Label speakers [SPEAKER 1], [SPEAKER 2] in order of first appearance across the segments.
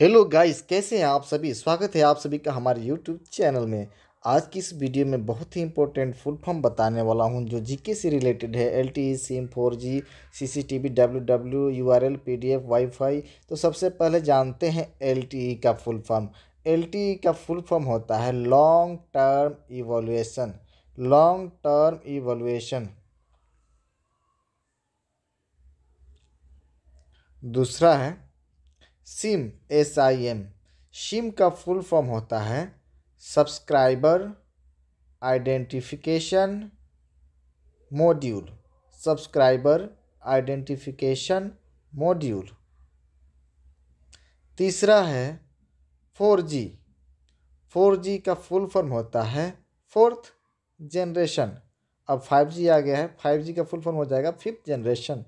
[SPEAKER 1] hello guys कैसे हैं आप सभी स्वागत है आप सभी का हमारे यूट्यूब चैनल में आज की इस वीडियो में बहुत ही इंपॉर्टेंट फुल फॉर्म बताने वाला हूं जो जीके से रिलेटेड है L T SIM four G C C T V W W U R L P D F wifi तो सबसे पहले जानते हैं एल टी e का फुल फॉर्म एल टी का फुल फॉर्म होता है long term evolution long term evolution दूसरा है SIM S I M SIM का फुल फॉर्म होता है subscriber identification module subscriber identification module तीसरा है फोर जी फोर जी का फुल फॉर्म होता है फोर्थ जनरेशन अब फाइव जी आ गया है फाइव जी का फुल फॉर्म हो जाएगा फिफ्थ जनरेशन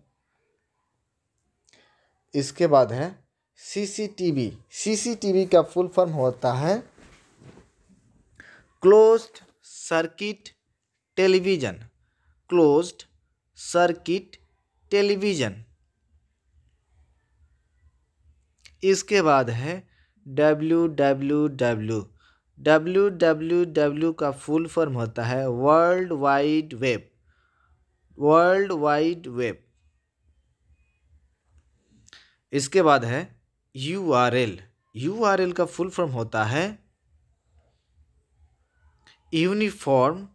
[SPEAKER 1] इसके बाद है सीसीटीवी सीसीटीवी का फुल फॉर्म होता है closed circuit television closed circuit television इसके बाद है W W W W W W का फुल फॉर्म होता है world wide web world wide web इसके बाद है U R L U R L का फुल फॉर्म होता है uniform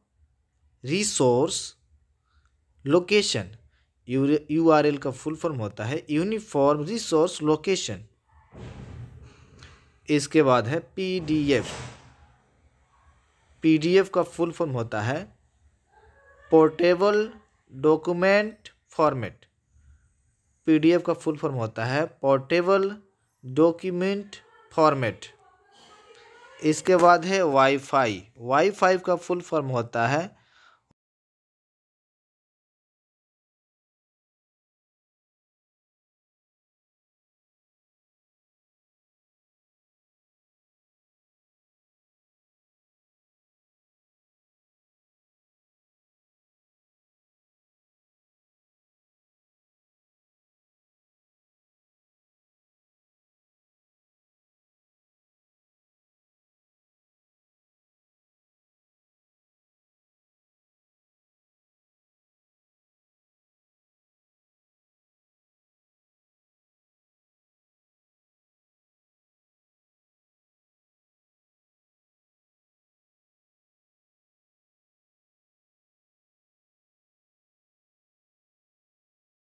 [SPEAKER 1] resource location U R L का फुल फॉर्म होता है यूनिफॉर्म रिसोर्स लोकेशन इसके बाद है P D F P D F का फुल फॉर्म होता है portable document format P D F का फुल फॉर्म होता है पोर्टेबल डॉक्यूमेंट फॉर्मेट इसके बाद है वाईफाई वाईफाई का फुल फॉर्म होता है